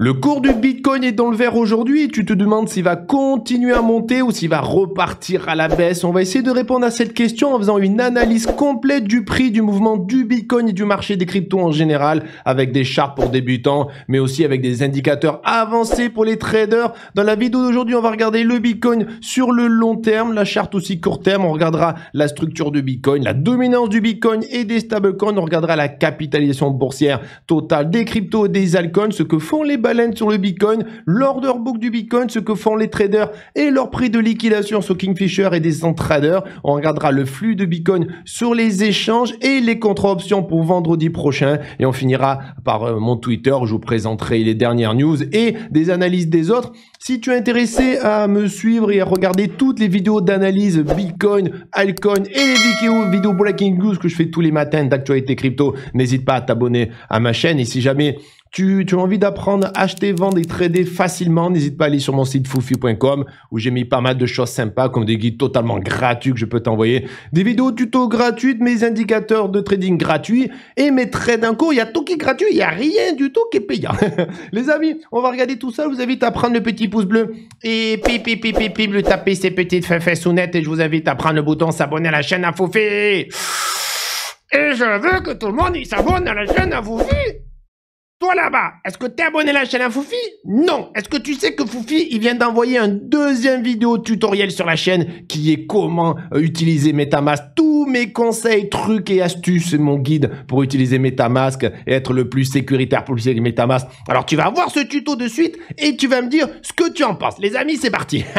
Le cours du Bitcoin est dans le vert aujourd'hui tu te demandes s'il va continuer à monter ou s'il va repartir à la baisse. On va essayer de répondre à cette question en faisant une analyse complète du prix du mouvement du Bitcoin et du marché des cryptos en général avec des charts pour débutants mais aussi avec des indicateurs avancés pour les traders. Dans la vidéo d'aujourd'hui, on va regarder le Bitcoin sur le long terme, la charte aussi court terme, on regardera la structure du Bitcoin, la dominance du Bitcoin et des stablecoins, on regardera la capitalisation boursière totale des cryptos et des altcoins, ce que font les sur le Bitcoin, l'order book du Bitcoin, ce que font les traders et leur prix de liquidation sur Kingfisher et des centraders. traders. On regardera le flux de Bitcoin sur les échanges et les contre-options pour vendredi prochain. Et on finira par euh, mon Twitter où je vous présenterai les dernières news et des analyses des autres. Si tu es intéressé à me suivre et à regarder toutes les vidéos d'analyse Bitcoin, Altcoin et les vidéos, vidéos Breaking News que je fais tous les matins d'actualité crypto, n'hésite pas à t'abonner à ma chaîne. Et si jamais tu, as envie d'apprendre à acheter, vendre et trader facilement, n'hésite pas à aller sur mon site fufu.com où j'ai mis pas mal de choses sympas comme des guides totalement gratuits que je peux t'envoyer, des vidéos tuto gratuites, mes indicateurs de trading gratuits et mes trades en cours. Il y a tout qui est gratuit, il n'y a rien du tout qui est payant. les amis, on va regarder tout ça. Je vous invite à prendre le petit pouce bleu et pipi-pipi-pipi pi pip, le taper ces petites fessounettes et je vous invite à prendre le bouton s'abonner à la chaîne à Foufi. Et je veux que tout le monde s'abonne à la chaîne à Foufi. Toi là-bas, est-ce que t'es abonné à la chaîne à Foufi Non. Est-ce que tu sais que Foufi, il vient d'envoyer un deuxième vidéo tutoriel sur la chaîne qui est comment euh, utiliser MetaMask. Tous mes conseils, trucs et astuces, mon guide pour utiliser MetaMask et être le plus sécuritaire pour utiliser MetaMask. Alors tu vas voir ce tuto de suite et tu vas me dire ce que tu en penses. Les amis, c'est parti.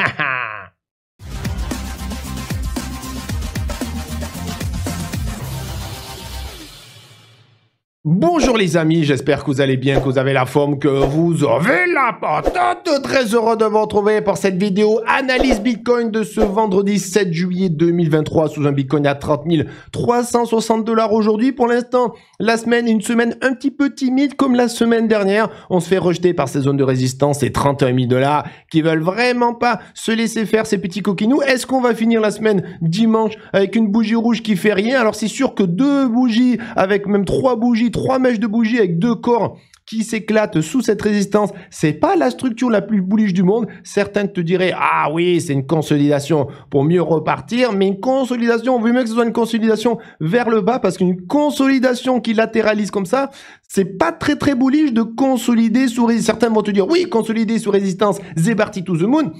Bonjour les amis, j'espère que vous allez bien, que vous avez la forme, que vous avez la patate. Très heureux de vous retrouver pour cette vidéo analyse Bitcoin de ce vendredi 7 juillet 2023 sous un Bitcoin à 30 360 dollars aujourd'hui. Pour l'instant, la semaine, une semaine un petit peu timide comme la semaine dernière. On se fait rejeter par ces zones de résistance et 31 000 dollars qui veulent vraiment pas se laisser faire ces petits coquinous. Est-ce qu'on va finir la semaine dimanche avec une bougie rouge qui fait rien Alors c'est sûr que deux bougies avec même trois bougies trois mèches de bougie avec deux corps qui s'éclatent sous cette résistance. C'est pas la structure la plus bullish du monde. Certains te diraient, ah oui, c'est une consolidation pour mieux repartir, mais une consolidation, on veut mieux que ce soit une consolidation vers le bas parce qu'une consolidation qui latéralise comme ça, c'est pas très très bullish de consolider sous résistance. Certains vont te dire, oui, consolider sous résistance, c'est parti to the moon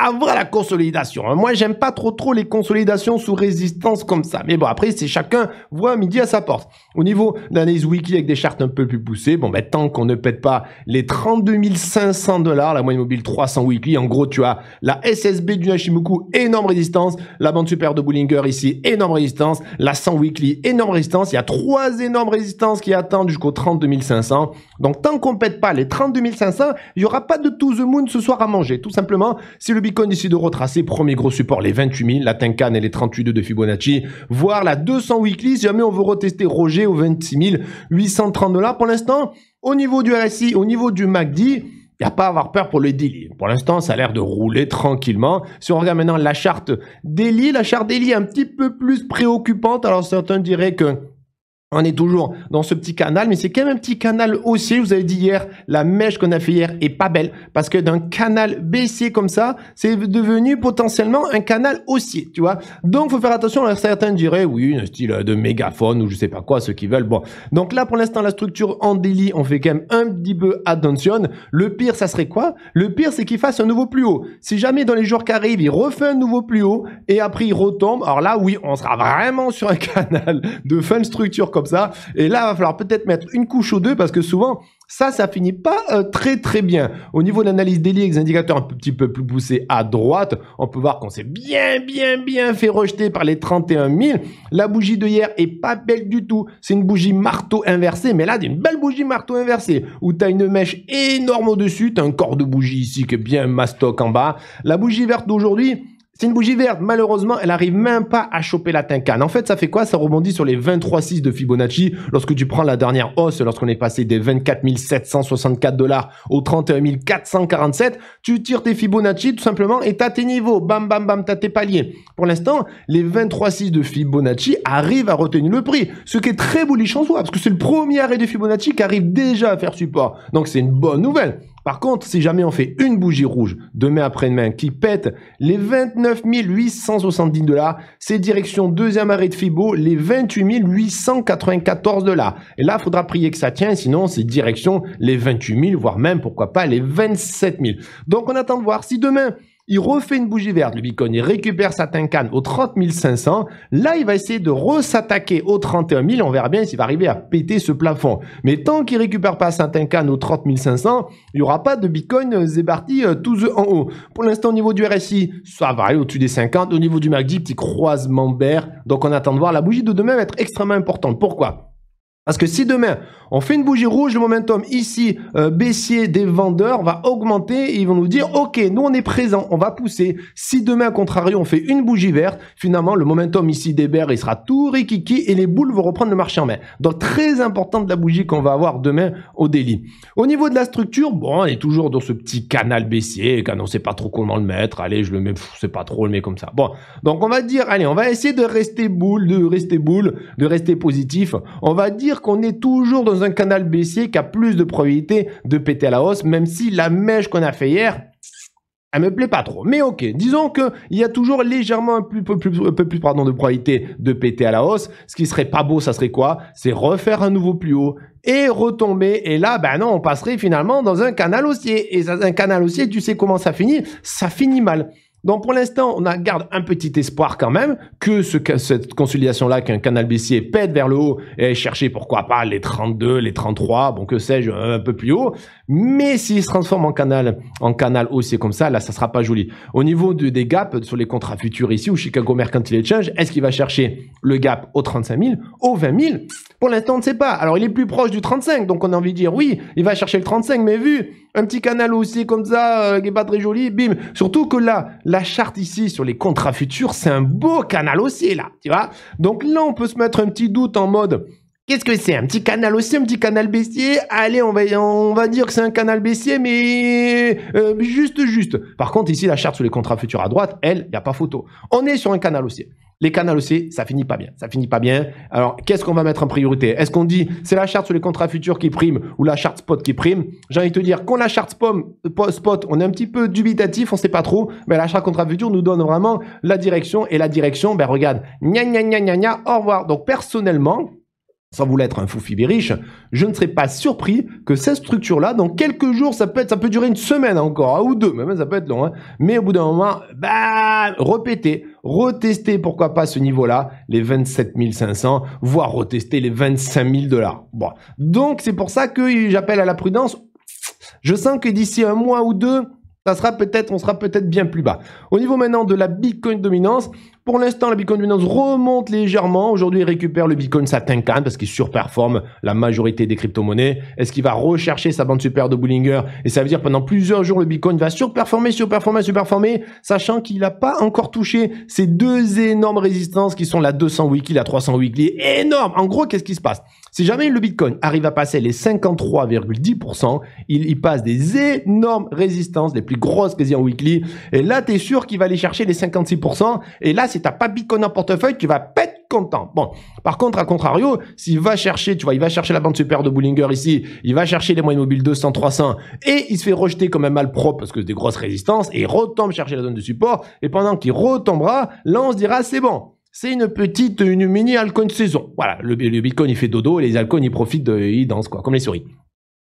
avant la consolidation. Hein. Moi, j'aime pas trop trop les consolidations sous résistance comme ça. Mais bon, après, c'est chacun voit midi à sa porte. Au niveau d'analyse weekly avec des chartes un peu plus poussées, bon, ben, tant qu'on ne pète pas les 32 500 dollars, la moyenne mobile 300 weekly, en gros, tu as la SSB du Hashimoku, énorme résistance, la bande super de Bullinger ici, énorme résistance, la 100 weekly, énorme résistance. Il y a trois énormes résistances qui attendent jusqu'au 32 500. Donc, tant qu'on pète pas les 32 500, il y aura pas de to the moon ce soir à manger. Tout simplement, si le il de retracer premier gros support les 28 000, la Tenkan et les 38 de Fibonacci, voire la 200 weekly si jamais on veut retester Roger aux 26 830 dollars. Pour l'instant, au niveau du RSI, au niveau du MACD, il n'y a pas à avoir peur pour les daily. Pour l'instant, ça a l'air de rouler tranquillement. Si on regarde maintenant la charte daily, la charte daily est un petit peu plus préoccupante. Alors certains diraient que on est toujours dans ce petit canal, mais c'est quand même un petit canal haussier. Vous avez dit hier, la mèche qu'on a fait hier est pas belle parce que d'un canal baissier comme ça, c'est devenu potentiellement un canal haussier, tu vois. Donc, faut faire attention. Alors, certains diraient, oui, un style de mégaphone ou je sais pas quoi, ceux qui veulent. Bon. Donc là, pour l'instant, la structure en délit, on fait quand même un petit peu attention. Le pire, ça serait quoi? Le pire, c'est qu'il fasse un nouveau plus haut. Si jamais dans les jours qui arrivent, il refait un nouveau plus haut et après il retombe, alors là, oui, on sera vraiment sur un canal de fin de structure ça. Et là, il va falloir peut-être mettre une couche ou deux parce que souvent, ça, ça finit pas euh, très très bien. Au niveau de l'analyse des indicateurs un petit peu plus poussés à droite, on peut voir qu'on s'est bien bien bien fait rejeter par les 31 000. La bougie de hier est pas belle du tout. C'est une bougie marteau inversée, mais là, d'une belle bougie marteau inversée où as une mèche énorme au-dessus, as un corps de bougie ici qui est bien mastoc en bas. La bougie verte d'aujourd'hui, c'est une bougie verte. Malheureusement, elle arrive même pas à choper la tincane. En fait, ça fait quoi Ça rebondit sur les 23,6 de Fibonacci. Lorsque tu prends la dernière hausse, lorsqu'on est passé des 24 764 dollars aux 31 447, tu tires tes Fibonacci tout simplement et t'as tes niveaux. Bam, bam, bam, t'as tes paliers. Pour l'instant, les 23,6 de Fibonacci arrivent à retenir le prix. Ce qui est très bullish en soi, parce que c'est le premier arrêt de Fibonacci qui arrive déjà à faire support. Donc c'est une bonne nouvelle. Par contre, si jamais on fait une bougie rouge demain après-demain qui pète les 29 870 dollars, c'est direction deuxième arrêt de Fibo, les 28 894 dollars. Et là, il faudra prier que ça tient, sinon c'est direction les 28 000, voire même, pourquoi pas, les 27 000. Donc on attend de voir si demain, il refait une bougie verte, le Bitcoin, il récupère sa tincane au 30 500, là il va essayer de re-s'attaquer aux 31 000, on verra bien s'il va arriver à péter ce plafond. Mais tant qu'il récupère pas sa tincane au 30 500, il n'y aura pas de Bitcoin euh, zébarti euh, tous en haut. Pour l'instant au niveau du RSI, ça va aller au-dessus des 50, au niveau du MACD, petit croisement vert, donc on attend de voir la bougie de demain être extrêmement importante. Pourquoi parce que si demain, on fait une bougie rouge, le momentum ici euh, baissier des vendeurs va augmenter et ils vont nous dire, OK, nous on est présent, on va pousser. Si demain, à contrario, on fait une bougie verte, finalement, le momentum ici des verts, il sera tout rikiki et les boules vont reprendre le marché en main. Donc, très important de la bougie qu'on va avoir demain au délit. Au niveau de la structure, bon, on est toujours dans ce petit canal baissier, on sait pas trop comment le mettre. Allez, je le mets, c'est sais pas trop le mettre comme ça. Bon, donc on va dire, allez, on va essayer de rester boule, de rester boule, de rester positif. On va dire qu'on est toujours dans un canal baissier qui a plus de probabilité de péter à la hausse, même si la mèche qu'on a fait hier, elle me plaît pas trop. Mais ok, disons qu'il y a toujours légèrement un peu plus, pardon, de probabilité de péter à la hausse. Ce qui serait pas beau, ça serait quoi C'est refaire un nouveau plus haut et retomber. Et là, ben non, on passerait finalement dans un canal haussier. Et un canal haussier, tu sais comment ça finit Ça finit mal. Donc pour l'instant, on garde un petit espoir quand même que ce, cette consolidation-là, qu'un canal baissier pète vers le haut et chercher pourquoi pas les 32, les 33, bon que sais-je, un peu plus haut. Mais s'il se transforme en canal, en canal haussier comme ça, là, ça sera pas joli. Au niveau de, des gaps sur les contrats futurs ici, ou Chicago Mercantile Exchange, est-ce qu'il va chercher le gap au 35 000, au 20 000 Pour l'instant, on ne sait pas. Alors, il est plus proche du 35, donc on a envie de dire oui, il va chercher le 35, mais vu un petit canal haussier comme ça, euh, qui n'est pas très joli, bim. Surtout que là, la charte ici sur les contrats futurs, c'est un beau canal haussier là, tu vois. Donc là, on peut se mettre un petit doute en mode Qu'est-ce que c'est Un petit canal aussi, un petit canal baissier Allez, on va, on va dire que c'est un canal baissier, mais euh, juste, juste. Par contre, ici, la charte sur les contrats futurs à droite, elle, il n'y a pas photo. On est sur un canal haussier. Les canaux haussiers, ça finit pas bien. Ça finit pas bien. Alors, qu'est-ce qu'on va mettre en priorité Est-ce qu'on dit c'est la charte sur les contrats futurs qui prime ou la charte spot qui prime J'ai envie de te dire, qu'on la charte spot, on est un petit peu dubitatif, on sait pas trop, mais la charte contrat nous donne vraiment la direction. Et la direction, ben regarde, gna gna gna gna gna, au revoir. Donc, personnellement, sans vouloir être un fou riche, je ne serais pas surpris que cette structure-là, dans quelques jours, ça peut, être, ça peut durer une semaine encore, hein, ou deux, même hein, ça peut être long, hein. mais au bout d'un moment, bah, répéter, retester, pourquoi pas ce niveau-là, les 27 500, voire retester les 25 000 dollars. Bon. Donc c'est pour ça que j'appelle à la prudence. Je sens que d'ici un mois ou deux, ça sera peut-être, on sera peut-être bien plus bas. Au niveau maintenant de la Bitcoin dominance, pour l'instant, la Bitcoin Binance remonte légèrement. Aujourd'hui, il récupère le Bitcoin satin parce qu'il surperforme la majorité des crypto-monnaies. Est-ce qu'il va rechercher sa bande super de Bullinger Et ça veut dire pendant plusieurs jours, le Bitcoin va surperformer, surperformer, surperformer, sachant qu'il n'a pas encore touché ces deux énormes résistances qui sont la 200 weekly, la 300 weekly. Énorme En gros, qu'est-ce qui se passe si jamais le Bitcoin arrive à passer les 53,10%, il y passe des énormes résistances, les plus grosses quasi en weekly. Et là, tu es sûr qu'il va aller chercher les 56%. Et là, c'est si t'as pas Bitcoin en portefeuille, tu vas pas être content. Bon, par contre, à contrario, s'il va chercher, tu vois, il va chercher la bande super de Bullinger ici, il va chercher les moyens mobiles 200, 300, et il se fait rejeter comme un propre parce que c'est des grosses résistances, et il retombe chercher la zone de support, et pendant qu'il retombera, là, on se dira, c'est bon. C'est une petite, une mini altcoin saison. Voilà, le, Bitcoin, il fait dodo, et les altcoins, ils profitent, de, euh, ils dansent, quoi, comme les souris.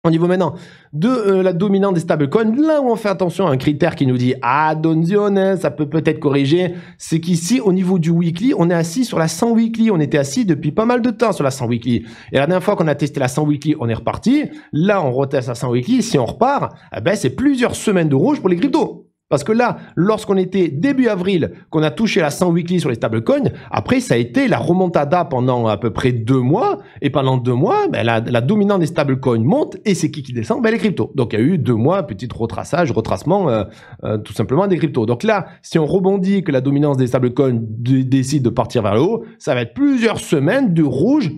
Au niveau maintenant de euh, la dominante des stablecoins, là où on fait attention à un critère qui nous dit Ah, donzione hein, ça peut peut-être corriger, c'est qu'ici au niveau du weekly, on est assis sur la 100 weekly, on était assis depuis pas mal de temps sur la 100 weekly. Et la dernière fois qu'on a testé la 100 weekly, on est reparti. Là, on reteste la 100 weekly, si on repart, eh ben c'est plusieurs semaines de rouge pour les cryptos. Parce que là, lorsqu'on était début avril, qu'on a touché la 100 weekly sur les stablecoins, après, ça a été la remontada pendant à peu près deux mois. Et pendant deux mois, ben, la, la, dominante des stablecoins monte. Et c'est qui qui descend ben, Les cryptos. Donc il y a eu deux mois, petit retraçage, retracement, euh, euh, tout simplement des cryptos. Donc là, si on rebondit que la dominance des stablecoins décide de partir vers le haut, ça va être plusieurs semaines de rouge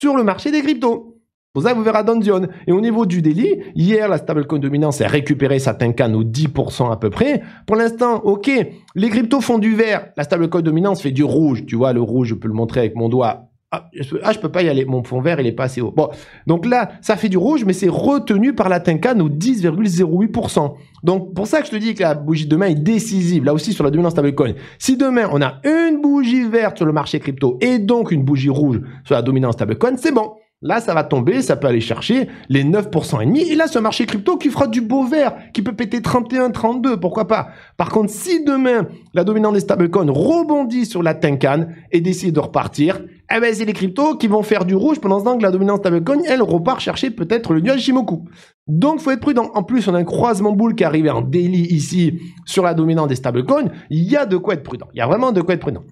sur le marché des cryptos. Pour ça, vous verrez zone. Et au niveau du délit, hier, la stablecoin dominance a récupéré sa tincane au 10% à peu près. Pour l'instant, ok, les cryptos font du vert. La stablecoin dominance fait du rouge. Tu vois, le rouge, je peux le montrer avec mon doigt. Ah, ah, je peux pas y aller. Mon fond vert, il est pas assez haut. Bon. Donc là, ça fait du rouge, mais c'est retenu par la tincane au 10,08%. Donc, pour ça que je te dis que la bougie de demain est décisive, là aussi sur la dominance stablecoin. Si demain on a une bougie verte sur le marché crypto et donc une bougie rouge sur la dominance stablecoin, c'est bon Là, ça va tomber, ça peut aller chercher les 9% et demi. Et là, ce marché crypto qui fera du beau vert, qui peut péter 31, 32, pourquoi pas. Par contre, si demain, la dominante des stablecoins rebondit sur la Tenkan et décide de repartir, eh ben, c'est les cryptos qui vont faire du rouge pendant ce temps que la dominante stablecoin, elle repart chercher peut-être le nuage Shimoku. Donc, faut être prudent. En plus, on a un croisement boule qui arrive en daily ici sur la dominante des stablecoins. Il y a de quoi être prudent. Il y a vraiment de quoi être prudent.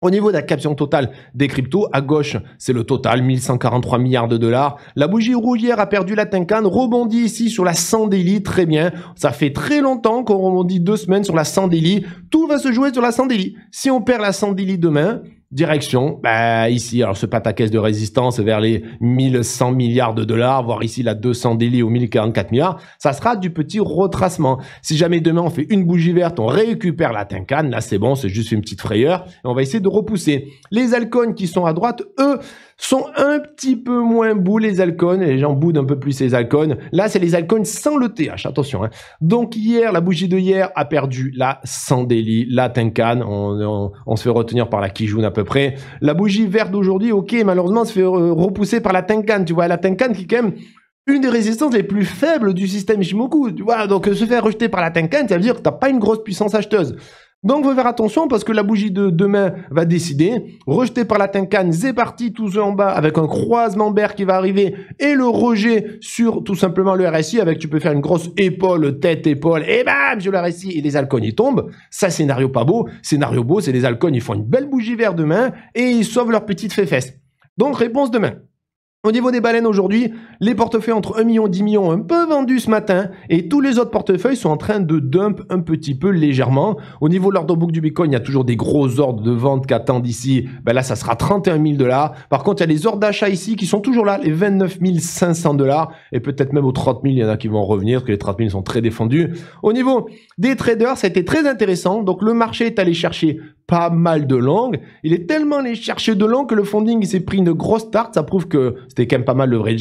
Au niveau de la caption totale des cryptos, à gauche, c'est le total, 1143 milliards de dollars. La bougie rougière a perdu la tincane, rebondit ici sur la 100 très bien. Ça fait très longtemps qu'on rebondit deux semaines sur la 100 Tout va se jouer sur la 100 Si on perd la 100 demain, Direction, bah, ici, alors ce pataquès de résistance vers les 1100 milliards de dollars, voire ici la 200 délits aux 1044 milliards, ça sera du petit retracement. Si jamais demain on fait une bougie verte, on récupère la Tincane, là c'est bon, c'est juste une petite frayeur, on va essayer de repousser. Les halcones qui sont à droite, eux, sont un petit peu moins bouts les halcones, les gens boudent un peu plus les halcones. Là, c'est les halcones sans le TH, attention. Hein. Donc hier, la bougie de hier a perdu la 100 délits, la Tincane, on, se fait retenir par la Kijuna près. La bougie verte d'aujourd'hui, ok, malheureusement, se fait euh, repousser par la Tenkan, tu vois, la Tenkan qui est quand même une des résistances les plus faibles du système Shimoku, tu vois, donc euh, se faire rejeter par la Tenkan, ça veut dire que t'as pas une grosse puissance acheteuse. Donc, vous faut faire attention parce que la bougie de demain va décider. Rejeté par la Tincane, c'est parti, tout en bas, avec un croisement vert qui va arriver et le rejet sur tout simplement le RSI, avec tu peux faire une grosse épaule, tête, épaule, et bam, sur le RSI, et les halcones, ils tombent. Ça, scénario pas beau. Scénario beau, c'est les halcones, ils font une belle bougie vert demain et ils sauvent leur petite fesses. Donc, réponse demain. Au niveau des baleines aujourd'hui, les portefeuilles entre 1 million et 10 millions un peu vendus ce matin et tous les autres portefeuilles sont en train de dump un petit peu légèrement. Au niveau de l'ordre book du Bitcoin, il y a toujours des gros ordres de vente qui attendent ici. Ben là, ça sera 31 000 dollars. Par contre, il y a les ordres d'achat ici qui sont toujours là, les 29 500 dollars et peut-être même aux 30 000, il y en a qui vont revenir parce que les 30 000 sont très défendus. Au niveau des traders, ça a été très intéressant. Donc le marché est allé chercher pas mal de langues. Il est tellement allé chercher de langues que le funding s'est pris une grosse tarte. Ça prouve que c'était quand même pas mal le vrai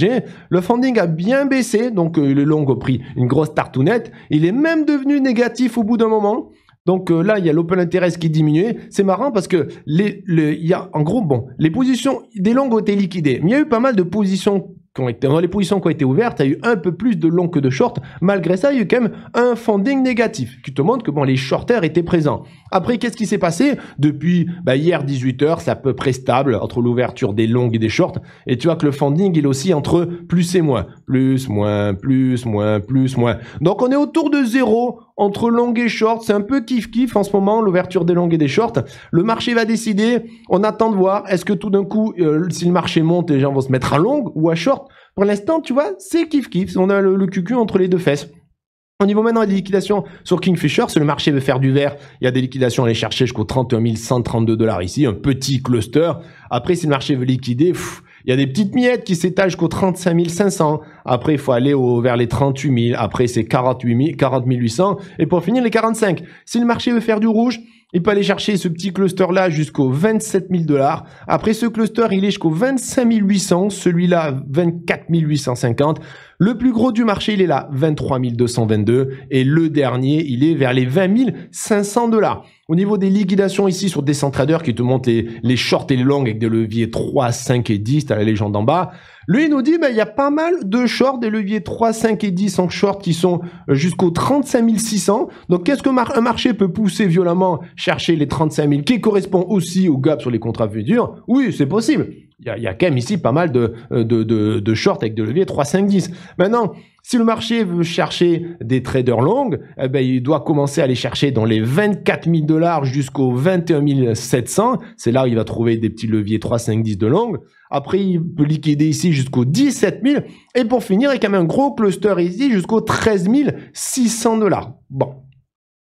Le funding a bien baissé, donc euh, les langues ont pris une grosse nette, Il est même devenu négatif au bout d'un moment. Donc euh, là, il y a l'open interest qui diminuait. C'est marrant parce que les, il y a, en gros, bon, les positions des langues ont été liquidées. Mais il y a eu pas mal de positions dans les positions qui ont été ouvertes, il y a eu un peu plus de longs que de short. Malgré ça, il y a eu quand même un funding négatif qui te montre que bon, les shorters étaient présents. Après, qu'est-ce qui s'est passé depuis bah, hier 18h C'est à peu près stable entre l'ouverture des longs et des shorts. Et tu vois que le funding, il aussi entre plus et moins. Plus, moins, plus, moins, plus, moins. Donc on est autour de zéro entre longue et short. C'est un peu kiff-kiff en ce moment, l'ouverture des longues et des shorts. Le marché va décider. On attend de voir. Est-ce que tout d'un coup, euh, si le marché monte, les gens vont se mettre à longue ou à short Pour l'instant, tu vois, c'est kiff-kiff. On a le, le cucu entre les deux fesses. Au niveau maintenant des liquidations sur Kingfisher, si le marché veut faire du vert, il y a des liquidations à aller chercher jusqu'au 31 132 dollars ici, un petit cluster. Après, si le marché veut liquider, il y a des petites miettes qui s'étalent jusqu'au 35 500. Après, il faut aller au, vers les 38 000. Après, c'est 48 000, 40 800. Et pour finir, les 45. Si le marché veut faire du rouge, il peut aller chercher ce petit cluster-là jusqu'au 27 000 dollars. Après, ce cluster, il est jusqu'aux 25 800. Celui-là, 24 850. Le plus gros du marché, il est là, 23 222. Et le dernier, il est vers les 20 500 dollars. Au niveau des liquidations ici sur Trader qui te montent les, shorts et les longs avec des leviers 3, 5 et 10, t'as la légende en bas. Lui, il nous dit, bah, il y a pas mal de shorts, des leviers 3, 5 et 10 en short qui sont euh, jusqu'aux 35 600. Donc, qu'est-ce que un marché peut pousser violemment chercher les 35 000 qui correspond aussi au gap sur les contrats futurs? Oui, c'est possible il y, y, a quand même ici pas mal de, euh, de, de, de shorts avec de leviers 3, 5, 10. Maintenant, si le marché veut chercher des traders longs, eh ben, il doit commencer à les chercher dans les 24 000 dollars jusqu'aux 21 700. C'est là où il va trouver des petits leviers 3, 5, 10 de longs. Après, il peut liquider ici jusqu'aux 17 000. Et pour finir, il y a quand même un gros cluster ici jusqu'aux 13 600 dollars. Bon,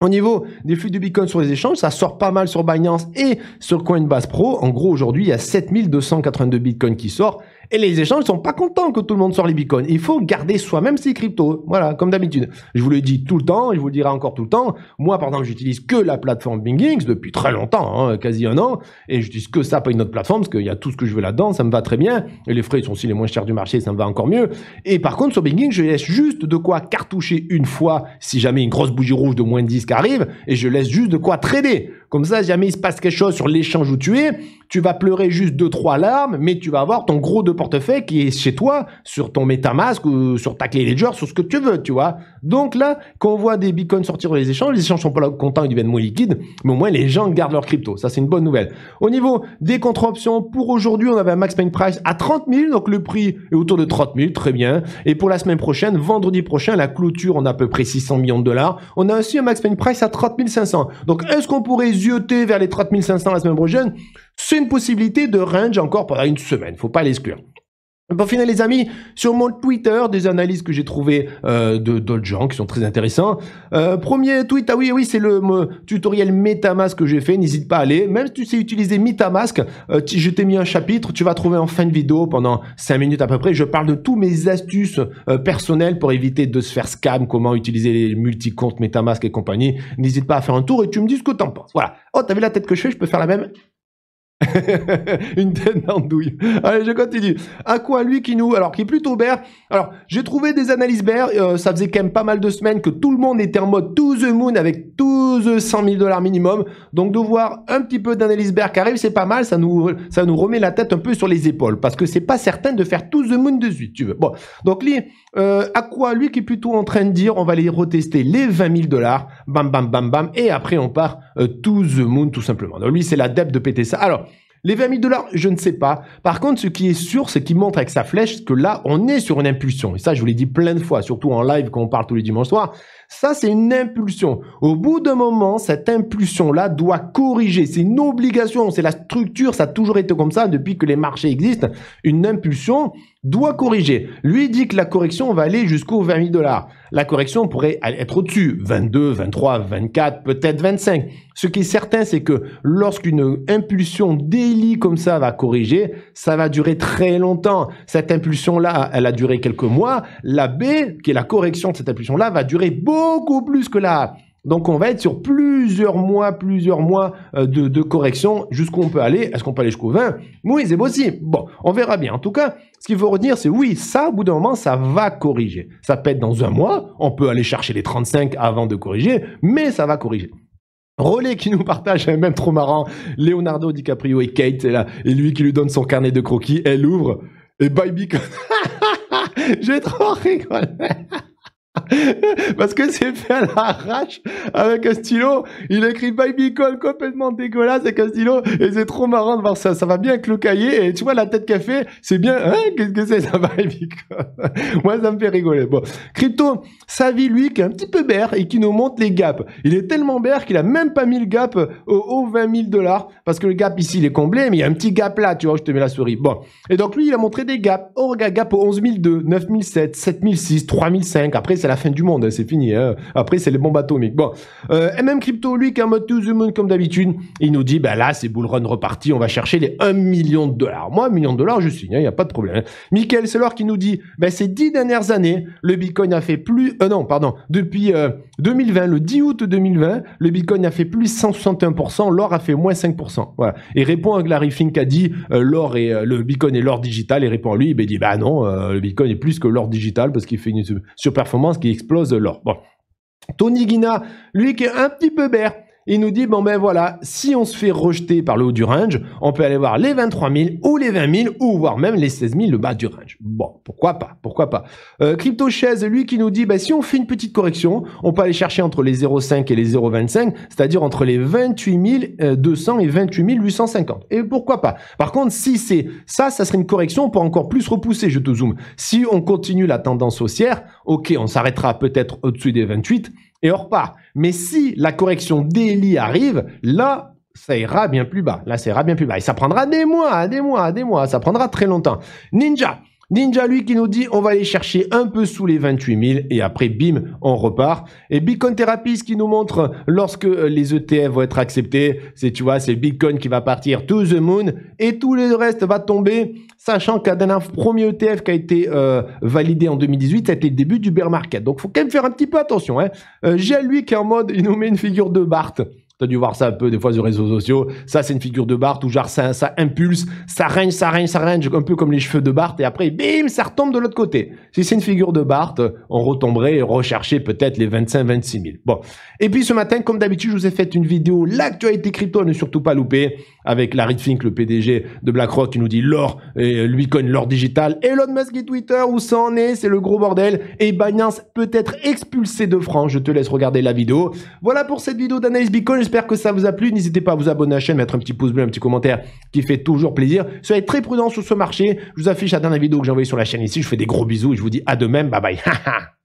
au niveau des flux de Bitcoin sur les échanges, ça sort pas mal sur Binance et sur Coinbase Pro. En gros, aujourd'hui, il y a 7282 Bitcoin qui sort et les échanges sont pas contents que tout le monde sort les bitcoins. Il faut garder soi-même ses cryptos. Voilà, comme d'habitude. Je vous le dis tout le temps, je vous le dirai encore tout le temps. Moi, par exemple, j'utilise que la plateforme Bingings depuis très longtemps, hein, quasi un an, et je j'utilise que ça, pas une autre plateforme, parce qu'il y a tout ce que je veux là-dedans, ça me va très bien. Et les frais sont aussi les moins chers du marché, ça me va encore mieux. Et par contre, sur Bingings, je laisse juste de quoi cartoucher une fois si jamais une grosse bougie rouge de moins de 10 arrive, et je laisse juste de quoi trader. Comme ça, jamais il se passe quelque chose sur l'échange où tu es, tu vas pleurer juste deux, trois larmes, mais tu vas avoir ton gros de portefeuille qui est chez toi, sur ton MetaMask ou sur ta clé Ledger, sur ce que tu veux, tu vois. Donc là, quand on voit des bitcoins sortir dans les échanges, les échanges sont pas là contents, ils deviennent moins liquides, mais au moins les gens gardent leur crypto. Ça, c'est une bonne nouvelle. Au niveau des contre-options, pour aujourd'hui, on avait un max pain price à 30 000, donc le prix est autour de 30 000, très bien. Et pour la semaine prochaine, vendredi prochain, la clôture, on a à peu près 600 millions de dollars. On a aussi un max pain price à 30 Donc, est-ce qu'on pourrait vers les 30 500 la semaine prochaine, c'est une possibilité de range encore pendant une semaine. Faut pas l'exclure au final, les amis, sur mon Twitter, des analyses que j'ai trouvées euh, de d'autres gens qui sont très intéressants. Euh, premier tweet, ah oui, oui, c'est le euh, tutoriel MetaMask que j'ai fait. N'hésite pas à aller. Même si tu sais utiliser MetaMask, je t'ai mis un chapitre. Tu vas trouver en fin de vidéo, pendant 5 minutes à peu près, je parle de tous mes astuces personnelles pour éviter de se faire scam, comment utiliser les multi-comptes MetaMask et compagnie. N'hésite pas à faire un tour et tu me dis ce que t'en penses. Voilà. Oh, t'as vu la tête que je fais Je peux faire la même une tête d'andouille. Allez, je continue. À quoi lui qui nous, alors qui est plutôt Bert. Alors, j'ai trouvé des analyses bear. Euh, ça faisait quand même pas mal de semaines que tout le monde était en mode to the moon avec tous the 100 000 dollars minimum. Donc, de voir un petit peu d'analyse vert qui arrive, c'est pas mal. Ça nous, ça nous remet la tête un peu sur les épaules parce que c'est pas certain de faire to the moon de suite, tu veux. Bon, donc lui, euh, à quoi lui qui est plutôt en train de dire on va aller retester les 20 000 dollars, bam bam bam bam, et après on part euh, to the moon tout simplement. Donc lui c'est la dette de péter ça. Alors les 20 000 dollars, je ne sais pas. Par contre, ce qui est sûr, c'est qu'il montre avec sa flèche que là, on est sur une impulsion. Et ça, je vous l'ai dit plein de fois, surtout en live quand on parle tous les dimanches soirs. Ça, c'est une impulsion. Au bout d'un moment, cette impulsion-là doit corriger. C'est une obligation, c'est la structure, ça a toujours été comme ça depuis que les marchés existent. Une impulsion doit corriger. Lui dit que la correction va aller jusqu'aux 20 000 dollars la correction pourrait être au-dessus, 22, 23, 24, peut-être 25. Ce qui est certain, c'est que lorsqu'une impulsion délit comme ça va corriger, ça va durer très longtemps. Cette impulsion-là, elle a duré quelques mois. La B, qui est la correction de cette impulsion-là, va durer beaucoup plus que la A. Donc on va être sur plusieurs mois, plusieurs mois euh, de, correction. Jusqu'où on peut aller Est-ce qu'on peut aller jusqu'au 20 Oui, c'est possible. Bon, on verra bien. En tout cas, ce qu'il faut retenir, c'est oui, ça, au bout d'un moment, ça va corriger. Ça peut être dans un mois. On peut aller chercher les 35 avant de corriger, mais ça va corriger. Relais qui nous partage un hein, même trop marrant. Leonardo DiCaprio et Kate, là. Et lui qui lui donne son carnet de croquis. Elle ouvre. Et baby... J'ai trop rigolé Parce que c'est fait à l'arrache avec un stylo. Il écrit Baby Call complètement dégueulasse avec un stylo. Et c'est trop marrant de voir ça. Ça va bien avec le cahier. Et tu vois, la tête café, c'est bien. Hein Qu'est-ce que c'est ça, Baby Call Moi, ça me fait rigoler. Bon. Crypto, sa vie lui, qui est un petit peu bert et qui nous montre les gaps. Il est tellement bert qu'il a même pas mis le gap euh, au 20 000 dollars. Parce que le gap ici, il est comblé. Mais il y a un petit gap là. Tu vois, je te mets la souris. Bon. Et donc, lui, il a montré des gaps. Oh, regarde, gap au 11 002, 9 007, 7 006, 3 005. Après, c'est la fin du monde, hein, c'est fini. Hein. Après, c'est les bombes atomiques. Bon, euh, MM Crypto, lui, qui est en mode to the moon comme d'habitude, il nous dit, ben là, c'est bullrun reparti, on va chercher les 1 million de dollars. Moi, 1 million de dollars, je signe, il hein, n'y a pas de problème. Michael l'or qui nous dit, ben ces 10 dernières années, le Bitcoin a fait plus... Euh, non, pardon, depuis 2020, euh, le 10 août 2020, le Bitcoin a fait plus 161%, l'or a fait moins 5%. Voilà. Et répond à Glary Fink a dit, euh, l'or et le Bitcoin est l'or digital, et répond à lui, ben il dit, bah non, le Bitcoin est plus que l'or digital parce qu'il fait une surperformance qui explose l'or. Bon. Tony Guina, lui qui est un petit peu bête. Il nous dit, bon ben voilà, si on se fait rejeter par le haut du range, on peut aller voir les 23 000 ou les 20 000 ou voire même les 16 000 le bas du range. Bon, pourquoi pas, pourquoi pas. Euh, Crypto lui qui nous dit, ben, si on fait une petite correction, on peut aller chercher entre les 0,5 et les 0,25, c'est-à-dire entre les 28 200 euh, et 28 850. Et pourquoi pas. Par contre, si c'est ça, ça serait une correction pour encore plus repousser, je te zoome. Si on continue la tendance haussière, ok, on s'arrêtera peut-être au-dessus des 28 et on repart. Mais si la correction d'Eli arrive, là, ça ira bien plus bas. Là, ça ira bien plus bas. Et ça prendra des mois, des mois, des mois. Ça prendra très longtemps. Ninja. Ninja, lui, qui nous dit, on va aller chercher un peu sous les 28 000 et après, bim, on repart. Et Bitcoin Therapies qui nous montre lorsque euh, les ETF vont être acceptés. C'est, tu vois, c'est Bitcoin qui va partir to the moon et tout le reste va tomber sachant qu'un premier ETF qui a été euh, validé en 2018, a été le début du bear market. Donc, faut quand même faire un petit peu attention. Hein. j'ai euh, lui qui est en mode, il nous met une figure de Bart tu as dû voir ça un peu des fois sur les réseaux sociaux. Ça, c'est une figure de Barthes où genre ça, impulse, ça règne, ça règne, ça règne, un peu comme les cheveux de Barthes, et après, bim, ça retombe de l'autre côté. Si c'est une figure de Bart on retomberait et recherchait peut-être les 25-26 000. Bon. Et puis ce matin, comme d'habitude, je vous ai fait une vidéo, l'actualité crypto, ne surtout pas louper, avec Larry Fink, le PDG de BlackRock, qui nous dit l'or, et lui l'or digital, Elon Musk et Twitter, où ça en est, c'est le gros bordel, et Binance peut être expulsé de France. Je te laisse regarder la vidéo. Voilà pour cette vidéo d'analyse Bitcoin J'espère que ça vous a plu. N'hésitez pas à vous abonner à la chaîne, mettre un petit pouce bleu, un petit commentaire qui fait toujours plaisir. Soyez très prudents sur ce marché. Je vous affiche la dernière vidéo que j'ai envoyée sur la chaîne ici. Je vous fais des gros bisous et je vous dis à demain. Bye bye.